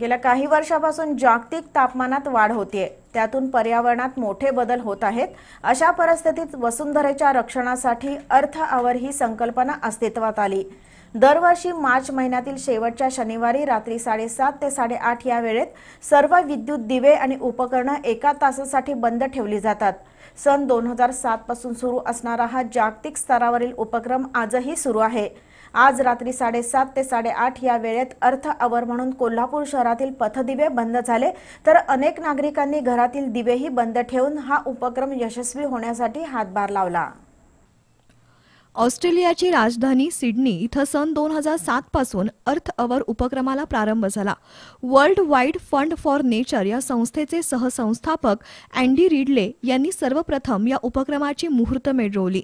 गेल्या काही वर्षापासून जागतिक तापमानात वाढ होतीये त्यातून पर्यावरणात मोठे बदल होत आहेत अशा परिस्थितीत वसुंधरेच्या रक्षणासाठी अर्थ आवर ही संकल्पना अस्तित्वात आली दरवर्षी मार्च महिन्यातील शेवटच्या शनिवारी रात्री साडेसात ते साडेआठ या वेळेत सर्व विद्युत दिवे आणि उपकरणं एका तासासाठी बंद ठेवली जातात सन दोन हजार सातपासून सुरू असणारा हा जागतिक स्तरावरील उपक्रम आजही सुरू आहे आज रात्री साडेसात ते साडेआठ या वेळेत अर्थ आवर म्हणून कोल्हापूर शहरातील पथदिवे बंद झाले तर अनेक नागरिकांनी घरातील दिवेही बंद ठेवून हा उपक्रम यशस्वी होण्यासाठी हातभार लावला ऑस्ट्रेलियाची राजधानी सिडनी इथं सन दोन हजार सात पासून अर्थ अवर उपक्रमाला प्रारंभ झाला World Wide Fund for Nature या संस्थेचे सहसंस्थापक अँडी रिडले यांनी सर्वप्रथम या उपक्रमाची मुहूर्त मिळवली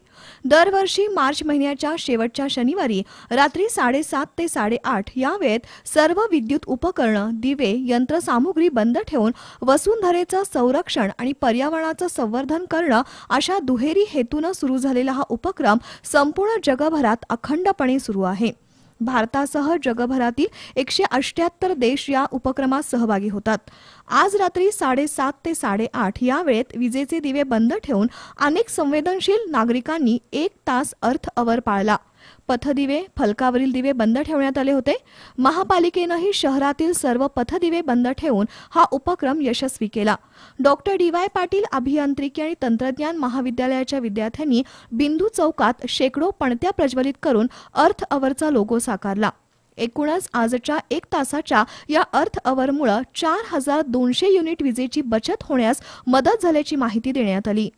दरवर्षी मार्च महिन्याच्या शेवटच्या शनिवारी रात्री साडेसात ते साडेआठ या वेळेत सर्व विद्युत उपकरणं दिवे यंत्रसामुग्री बंद ठेवून वसुंधरेचं संरक्षण आणि पर्यावरणाचं संवर्धन करणं अशा दुहेरी हेतूनं सुरू झालेला हा उपक्रम संपूर्ण जगभरात अखंडपणे सुरू आहे भारतासह जगभरातील एकशे अष्ट्याहत्तर देश या उपक्रमात सहभागी होतात आज रात्री साडेसात ते साडेआठ या वेळेत विजेचे दिवे बंद ठेवून अनेक संवेदनशील नागरिकांनी एक तास अर्थ अवर पाळला पथदिवे फलकावरील दिवे बंद ठेवण्यात आले होते महापालिकेनंही शहरातील सर्व पथदिवे बंद ठेवून हा उपक्रम यशस्वी केला डॉक्टर डी वाय पाटील अभियांत्रिकी आणि तंत्रज्ञान महाविद्यालयाच्या विद्यार्थ्यांनी बिंदू चौकात शेकडो पणत्या प्रज्वलित करून अर्थ अवरचा लोगो साकारला एकूणच आजच्या एक तासाच्या या अर्थ अवरमुळे चार हजार दोनशे युनिट विजेची बचत होण्यास मदत झाल्याची माहिती देण्यात आली